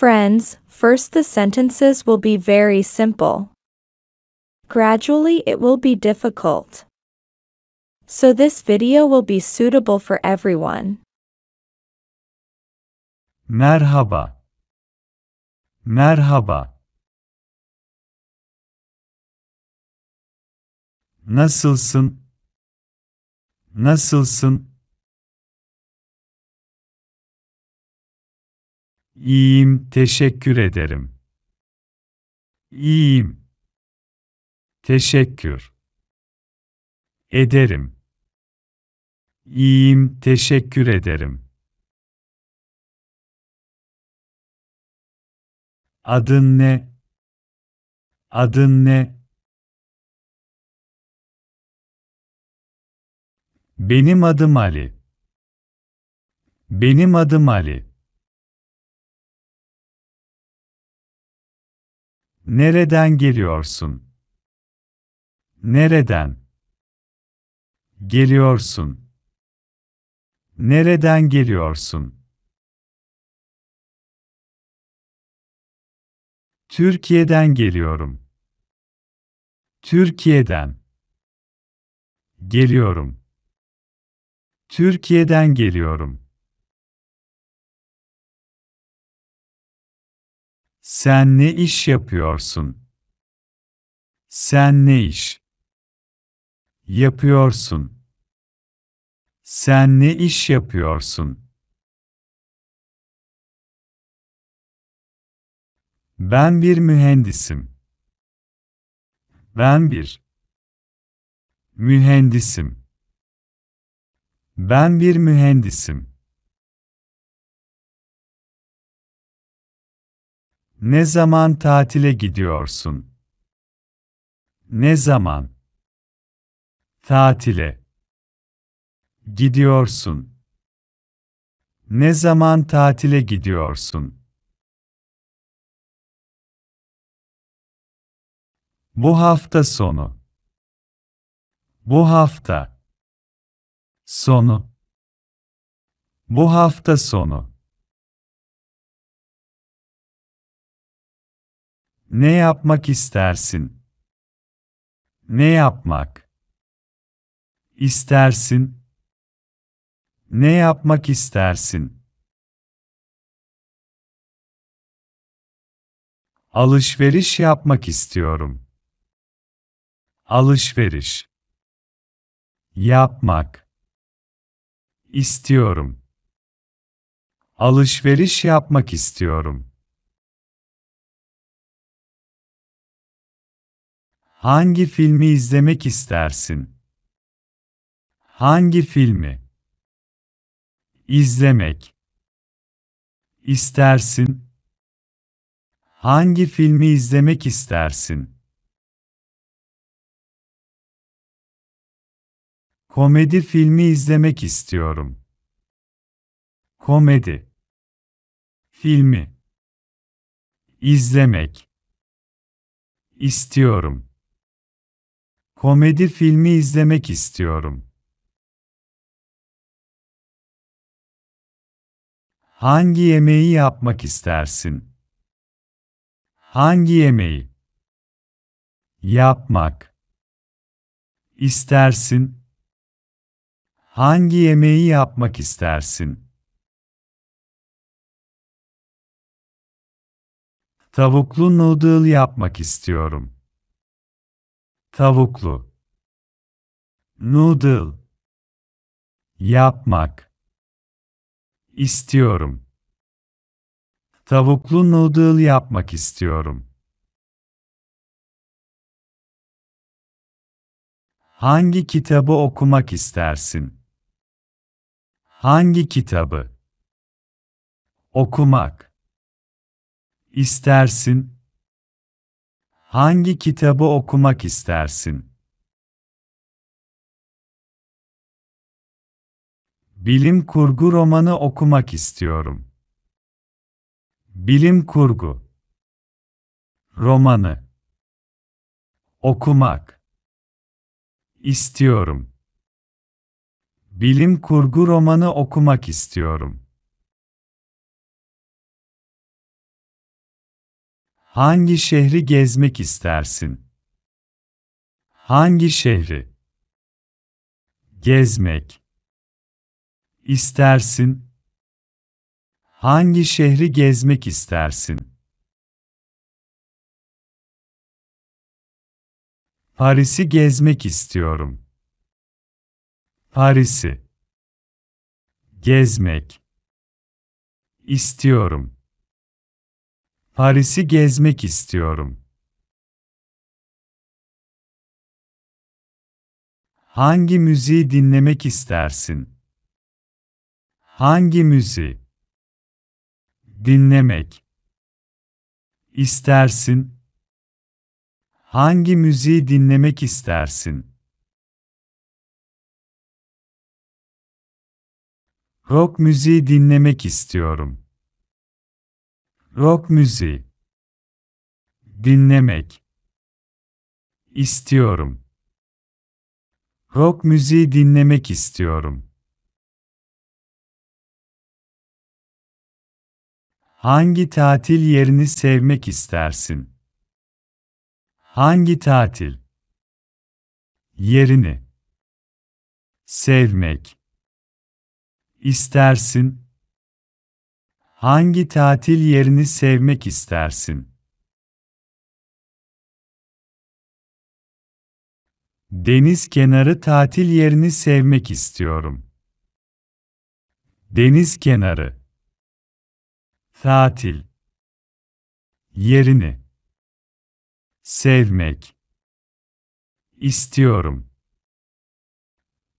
Friends, first the sentences will be very simple. Gradually it will be difficult. So this video will be suitable for everyone. Merhaba. Merhaba. Nasılsın? Nasılsın? İyiyim, teşekkür ederim. İyiyim. Teşekkür. Ederim. İyiyim, teşekkür ederim. Adın ne? Adın ne? Benim adım Ali. Benim adım Ali. Nereden geliyorsun? Nereden? Geliyorsun. Nereden geliyorsun? Türkiye'den geliyorum. Türkiye'den. Geliyorum. Türkiye'den geliyorum. Sen ne iş yapıyorsun? Sen ne iş yapıyorsun? Sen ne iş yapıyorsun? Ben bir mühendisim. Ben bir mühendisim. Ben bir mühendisim. Ne zaman tatile gidiyorsun? Ne zaman? Tatile. Gidiyorsun. Ne zaman tatile gidiyorsun? Bu hafta sonu. Bu hafta sonu. Bu hafta sonu. Ne yapmak istersin? Ne yapmak? İstersin? Ne yapmak istersin? Alışveriş yapmak istiyorum. Alışveriş. Yapmak. İstiyorum. Alışveriş yapmak istiyorum. Hangi filmi izlemek istersin? Hangi filmi? İzlemek. İstersin. Hangi filmi izlemek istersin? Komedi filmi izlemek istiyorum. Komedi filmi izlemek istiyorum. Komedi filmi izlemek istiyorum. Hangi yemeği yapmak istersin? Hangi yemeği? Yapmak. İstersin. Hangi yemeği yapmak istersin? Tavuklu noodle yapmak istiyorum. Tavuklu. Noodle. Yapmak. İstiyorum. Tavuklu noodle yapmak istiyorum. Hangi kitabı okumak istersin? Hangi kitabı? Okumak. İstersin. Hangi kitabı okumak istersin? Bilim kurgu romanı okumak istiyorum. Bilim kurgu romanı okumak istiyorum. Bilim kurgu romanı okumak istiyorum. Hangi şehri gezmek istersin? Hangi şehri? Gezmek. İstersin. Hangi şehri gezmek istersin? Paris'i gezmek istiyorum. Paris'i gezmek İstiyorum. Paris'i gezmek istiyorum. Hangi müziği dinlemek istersin? Hangi müziği? Dinlemek. istersin? Hangi müziği dinlemek istersin? Rock müziği dinlemek istiyorum rock müziği dinlemek istiyorum. Rock müziği dinlemek istiyorum. Hangi tatil yerini sevmek istersin? Hangi tatil yerini sevmek istersin? Hangi tatil yerini sevmek istersin? Deniz kenarı tatil yerini sevmek istiyorum. Deniz kenarı tatil yerini sevmek istiyorum.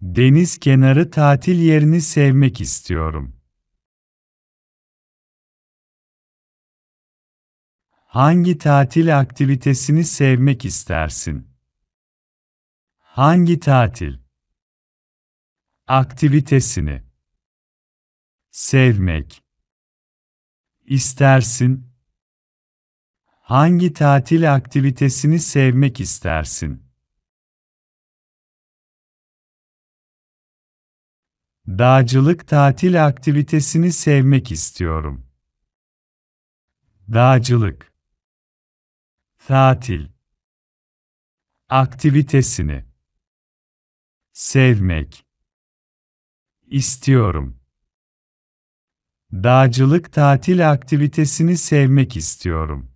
Deniz kenarı tatil yerini sevmek istiyorum. Hangi tatil aktivitesini sevmek istersin? Hangi tatil? Aktivitesini sevmek istersin? Hangi tatil aktivitesini sevmek istersin? Dağcılık tatil aktivitesini sevmek istiyorum. Dağcılık tatil aktivitesini sevmek istiyorum dağcılık tatil aktivitesini sevmek istiyorum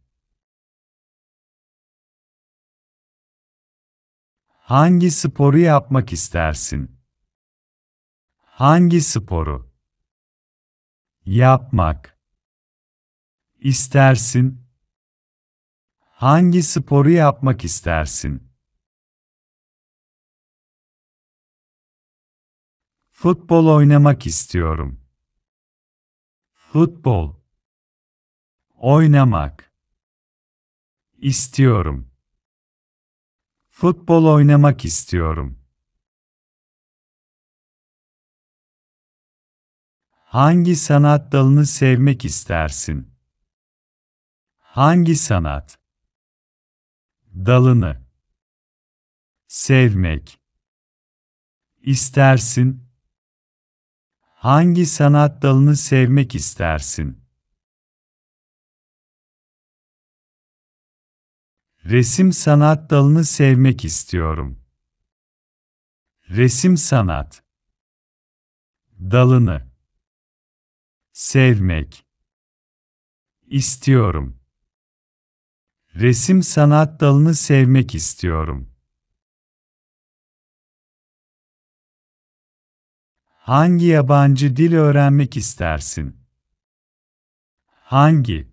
Hangi sporu yapmak istersin? Hangi sporu? Yapmak. İstersin. Hangi sporu yapmak istersin? Futbol oynamak istiyorum. Futbol oynamak istiyorum. Futbol oynamak istiyorum. Hangi sanat dalını sevmek istersin? Hangi sanat dalını sevmek istersin? Hangi sanat dalını sevmek istersin? Resim sanat dalını sevmek istiyorum. Resim sanat dalını sevmek istiyorum. Resim sanat dalını sevmek istiyorum. Hangi yabancı dil öğrenmek istersin? Hangi?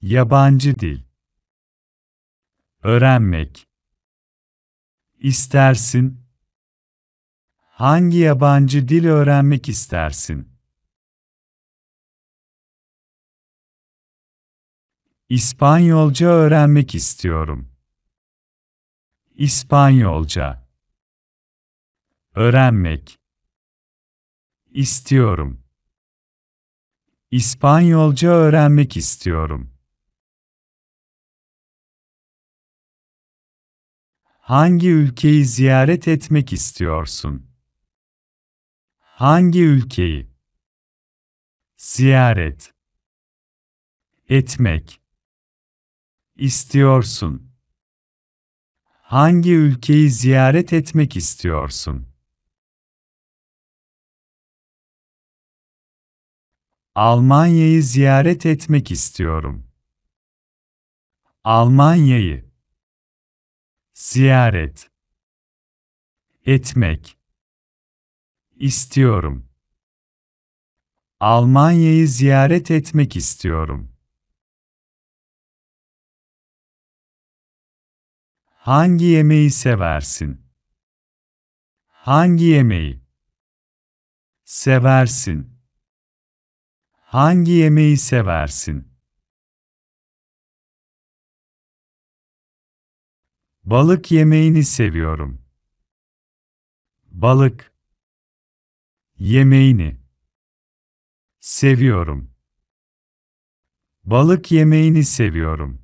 Yabancı dil. Öğrenmek. İstersin. Hangi yabancı dil öğrenmek istersin? İspanyolca öğrenmek istiyorum. İspanyolca öğrenmek istiyorum. İspanyolca öğrenmek istiyorum. Hangi ülkeyi ziyaret etmek istiyorsun? Hangi ülkeyi ziyaret etmek istiyorsun? Hangi ülkeyi ziyaret etmek istiyorsun? Almanya'yı ziyaret etmek istiyorum. Almanya'yı ziyaret etmek istiyorum. Almanya'yı ziyaret etmek istiyorum. Hangi yemeği seversin? Hangi yemeği? Seversin. Hangi yemeği seversin? Balık yemeğini seviyorum. Balık yemeğini seviyorum. Balık yemeğini seviyorum.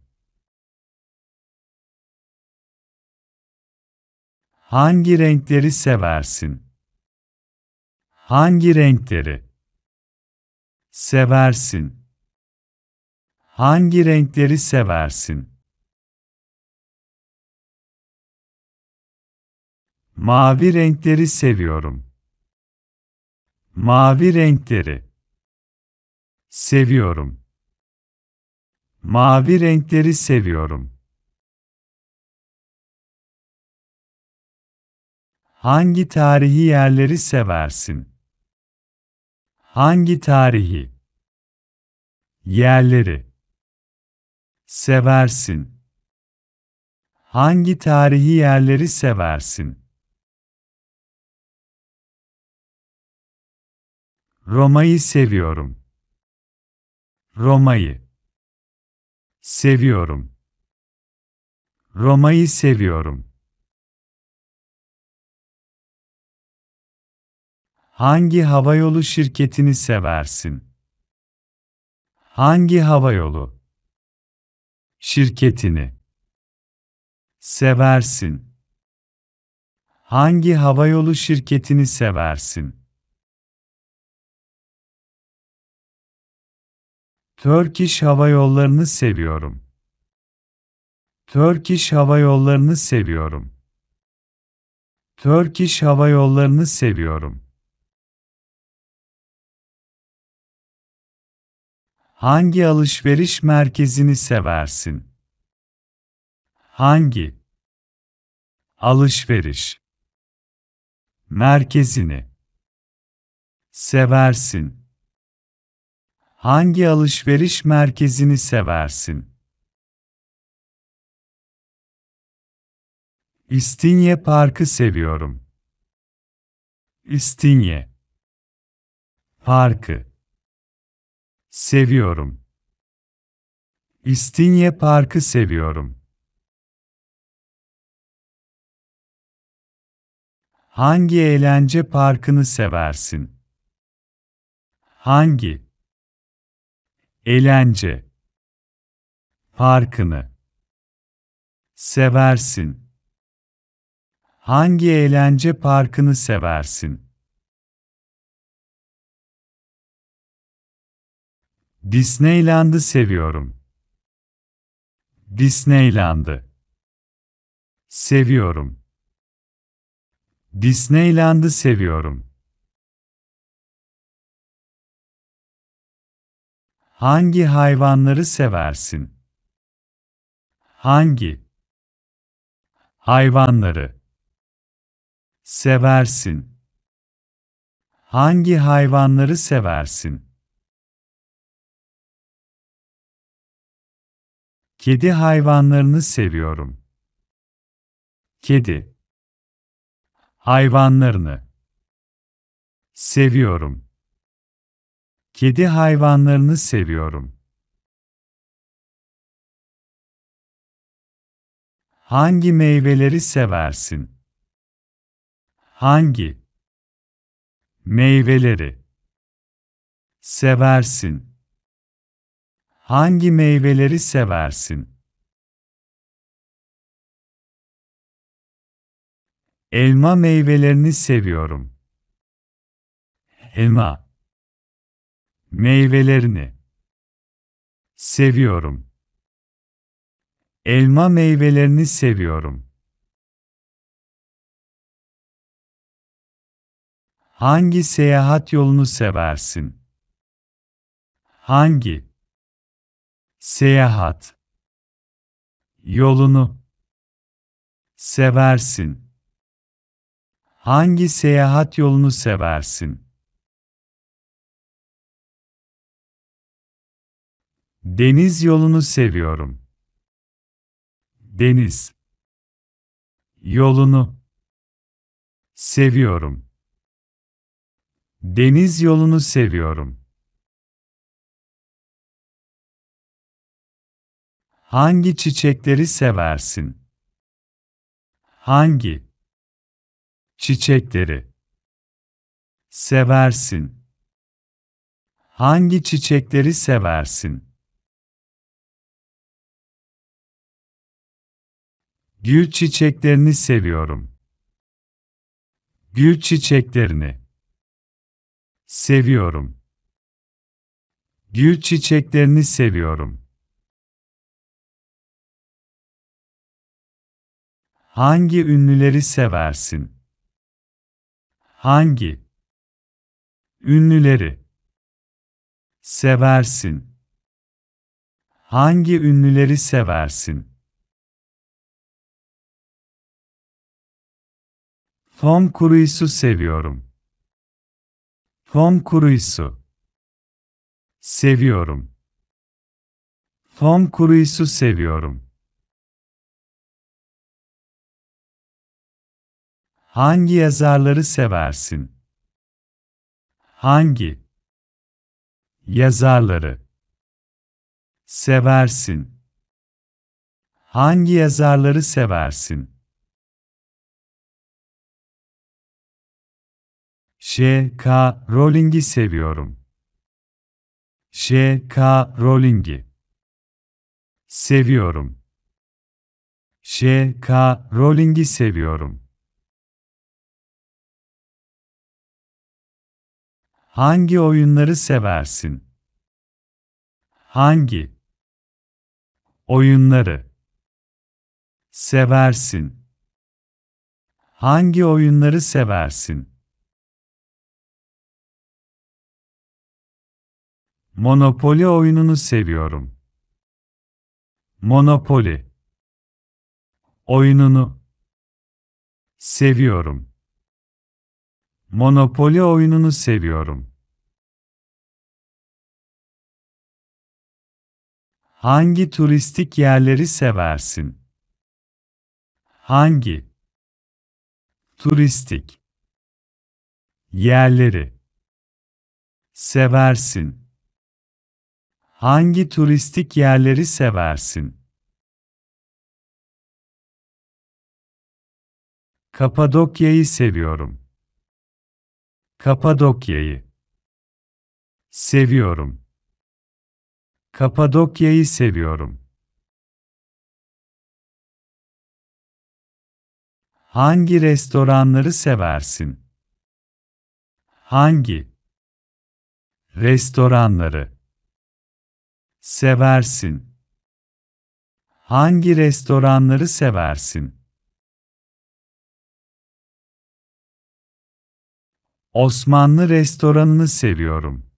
Hangi renkleri seversin? Hangi renkleri? Seversin. Hangi renkleri seversin? Mavi renkleri seviyorum. Mavi renkleri. Seviyorum. Mavi renkleri seviyorum. Hangi tarihi yerleri seversin? Hangi tarihi? Yerleri. Seversin. Hangi tarihi yerleri seversin? Roma'yı seviyorum. Roma'yı seviyorum. Roma'yı seviyorum. Hangi havayolu şirketini seversin? Hangi havayolu şirketini seversin? Hangi havayolu şirketini seversin? Turkish Hava Yolları'nı seviyorum. Turkish Hava Yolları'nı seviyorum. Turkish Hava Yolları'nı seviyorum. Hangi alışveriş merkezini seversin? Hangi? Alışveriş. Merkezini. Seversin. Hangi alışveriş merkezini seversin? İstinye Parkı seviyorum. İstinye Parkı Seviyorum. İstinye Parkı seviyorum. Hangi eğlence parkını seversin? Hangi? Eğlence. Parkını. Seversin. Hangi eğlence parkını seversin? Disneyland'ı seviyorum. Disneyland'ı seviyorum. Disneyland'ı seviyorum. Hangi hayvanları seversin? Hangi hayvanları seversin? Hangi hayvanları seversin? Kedi hayvanlarını seviyorum. Kedi hayvanlarını seviyorum. Kedi hayvanlarını seviyorum. Hangi meyveleri seversin? Hangi meyveleri seversin? Hangi meyveleri seversin? Elma meyvelerini seviyorum. Elma meyvelerini seviyorum. Elma meyvelerini seviyorum. Hangi seyahat yolunu seversin? Hangi seyahat yolunu seversin. Hangi seyahat yolunu seversin? Deniz yolunu seviyorum. Deniz yolunu seviyorum. Deniz yolunu seviyorum. Hangi çiçekleri seversin? Hangi çiçekleri seversin? Hangi çiçekleri seversin? Gül çiçeklerini seviyorum. Gül çiçeklerini seviyorum. Gül çiçeklerini seviyorum. Hangi ünlüleri seversin? Hangi ünlüleri seversin? Hangi ünlüleri seversin? Tom Cruise'u seviyorum. Tom Cruise'u seviyorum. Tom Cruise'u seviyorum. Hangi yazarları seversin? Hangi yazarları seversin? Hangi yazarları seversin? J.K. Rowling'i seviyorum. J.K. Rowling'i seviyorum. J.K. Rowling'i seviyorum. Hangi oyunları seversin? Hangi oyunları seversin? Hangi oyunları seversin? Monopoly oyununu seviyorum. Monopoly oyununu seviyorum. Monopoly oyununu seviyorum. Hangi turistik yerleri seversin? Hangi? Turistik. Yerleri. Seversin. Hangi turistik yerleri seversin? Kapadokya'yı seviyorum. Kapadokya'yı seviyorum. Kapadokya'yı seviyorum. Hangi restoranları seversin? Hangi restoranları seversin? Hangi restoranları seversin? Osmanlı restoranını seviyorum.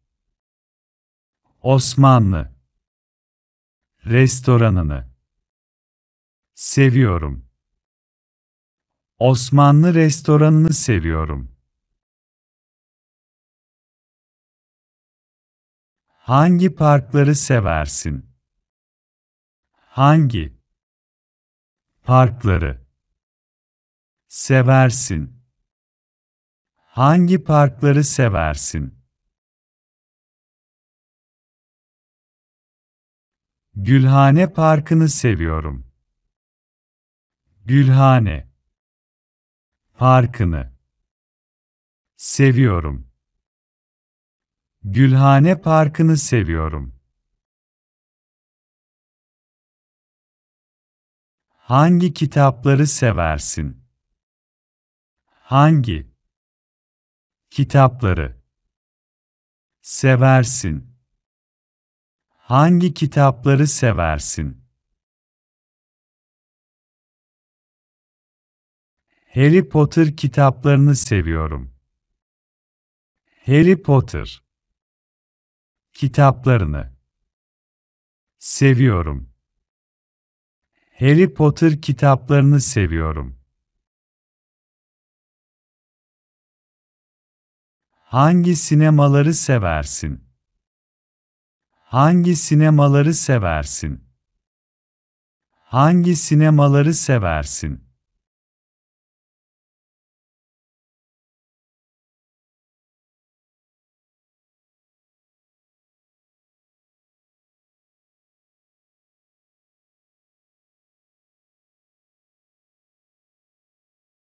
Osmanlı restoranını seviyorum. Osmanlı restoranını seviyorum. Hangi parkları seversin? Hangi parkları seversin? Hangi parkları seversin? Gülhane Parkı'nı seviyorum. Gülhane Parkı'nı seviyorum. Gülhane Parkı'nı seviyorum. Hangi kitapları seversin? Hangi Kitapları Seversin. Hangi kitapları seversin? Harry Potter kitaplarını seviyorum. Harry Potter kitaplarını seviyorum. Harry Potter kitaplarını seviyorum. Hangi sinemaları seversin? Hangi sinemaları seversin? Hangi sinemaları seversin?